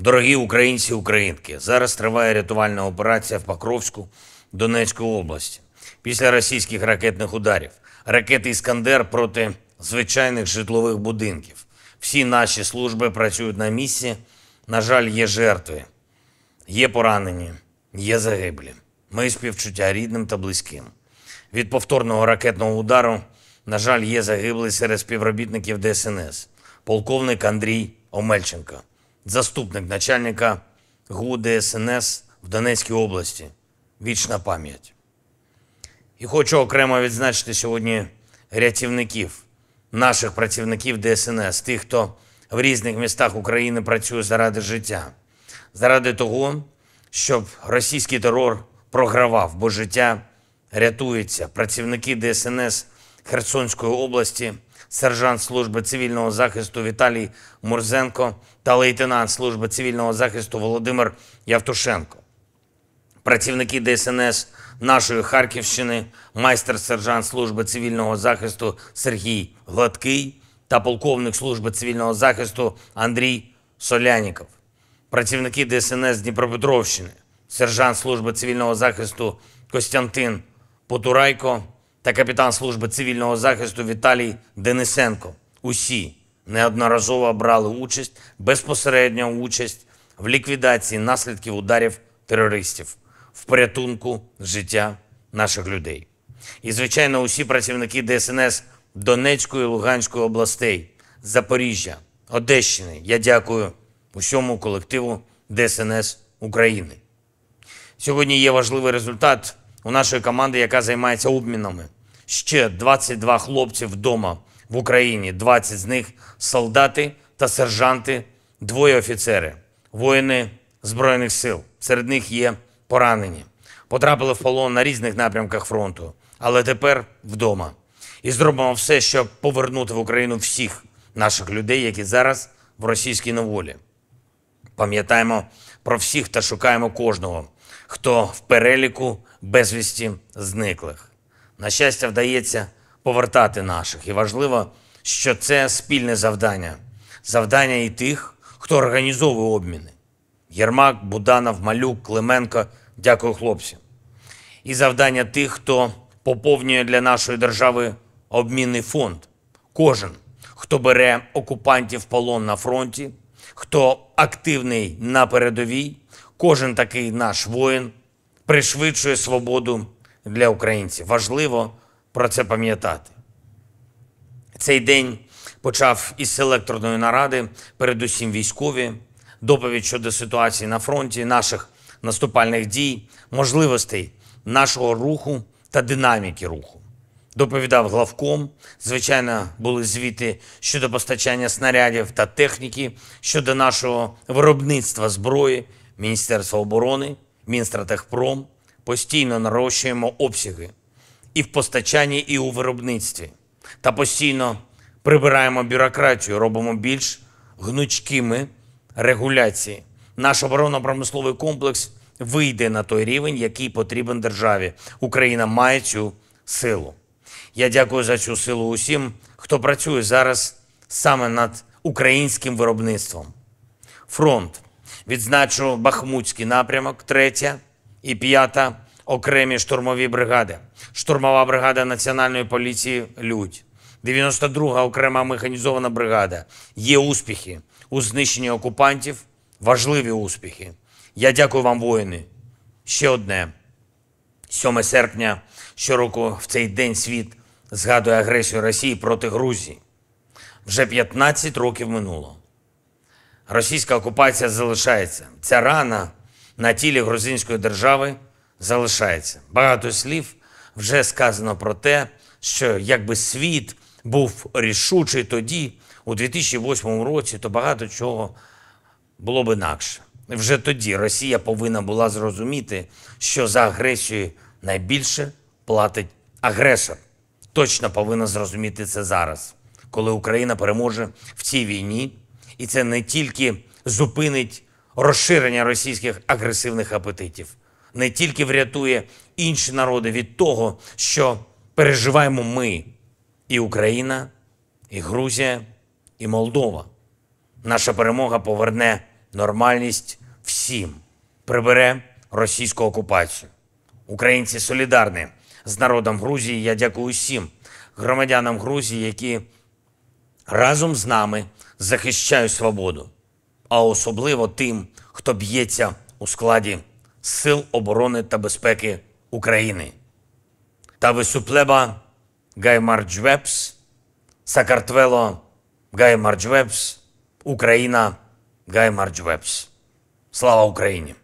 Дорогі українці українки, зараз триває рятувальна операція в Покровську Донецької області. Після російських ракетних ударів ракети Іскандер проти звичайних житлових будинків. Всі наші служби працюють на місці. На жаль, є жертви, є поранені, є загиблі. Ми співчуття рідним та близьким. Від повторного ракетного удару, на жаль, є загиблий серед співробітників ДСНС, полковник Андрій Омельченко заступник начальника ГУ ДСНС в Донецькій області. Вічна пам'ять. І хочу окремо відзначити сьогодні рятівників, наших працівників ДСНС, тих, хто в різних містах України працює заради життя, заради того, щоб російський терор програвав, бо життя рятується. Працівники ДСНС Херсонської області сержант служби цивільного захисту Віталій Мурзенко та лейтенант служби цивільного захисту Володимир Явтушенко. Працівники ДСНС нашої Харківщини, майстер-сержант служби цивільного захисту Сергій Гладкий та полковник служби цивільного захисту Андрій Соляніков, працівники ДСНС Дніпропетровщини, сержант служби цивільного захисту Костянтин Потурайко та капітан служби цивільного захисту Віталій Денисенко. Усі неодноразово брали участь, безпосередньо участь в ліквідації наслідків ударів терористів, в порятунку життя наших людей. І, звичайно, усі працівники ДСНС Донецької і Луганської областей, Запоріжжя, Одещини. Я дякую усьому колективу ДСНС України. Сьогодні є важливий результат. У нашої команди, яка займається обмінами, ще 22 хлопці вдома в Україні, 20 з них солдати та сержанти, двоє офіцери, воїни Збройних сил. Серед них є поранені. Потрапили в полон на різних напрямках фронту, але тепер вдома. І зробимо все, щоб повернути в Україну всіх наших людей, які зараз в російській неволі. Пам'ятаємо про всіх та шукаємо кожного хто в переліку безвісті зниклих. На щастя, вдається повертати наших. І важливо, що це спільне завдання, завдання і тих, хто організовує обміни. Єрмак, Буданов, Малюк, Клименко, дякую хлопці. І завдання тих, хто поповнює для нашої держави обмінний фонд. Кожен, хто бере окупантів полон на фронті, хто активний на передовій, Кожен такий наш воїн пришвидшує свободу для українців. Важливо про це пам'ятати. Цей день почав із електорної наради, передусім військові, доповідь щодо ситуації на фронті, наших наступальних дій, можливостей нашого руху та динаміки руху. Доповідав главком. Звичайно, були звіти щодо постачання снарядів та техніки, щодо нашого виробництва зброї Міністерства оборони, Мінстратехпром постійно нарощуємо обсяги і в постачанні, і у виробництві. Та постійно прибираємо бюрократію, робимо більш гнучкими регуляції. Наш оборонно-промисловий комплекс вийде на той рівень, який потрібен державі. Україна має цю силу. Я дякую за цю силу усім, хто працює зараз саме над українським виробництвом. Фронт. Відзначу Бахмутський напрямок, 3 і 5 окремі штурмові бригади, штурмова бригада Національної поліції Людь, 92-га окрема механізована бригада. Є успіхи у знищенні окупантів, важливі успіхи. Я дякую вам, воїни. Ще одне: 7 серпня щороку в цей день світ згадує агресію Росії проти Грузії. Вже 15 років минуло. Російська окупація залишається. Ця рана на тілі грузинської держави залишається. Багато слів вже сказано про те, що якби світ був рішучий тоді, у 2008 році, то багато чого було б інакше. Вже тоді Росія повинна була зрозуміти, що за агресію найбільше платить агресор. Точно повинна зрозуміти це зараз, коли Україна переможе в цій війні. І це не тільки зупинить розширення російських агресивних апетитів, не тільки врятує інші народи від того, що переживаємо ми, і Україна, і Грузія, і Молдова. Наша перемога поверне нормальність всім, прибере російську окупацію. Українці солідарні з народом Грузії. Я дякую всім громадянам Грузії, які разом з нами захищаю свободу, а особливо тим, хто б'ється у складі Сил оборони та безпеки України. Та висуплеба Гаймарджвепс, Сакартвело Гаймарджвепс, Україна Гаймарджвепс. Слава Україні!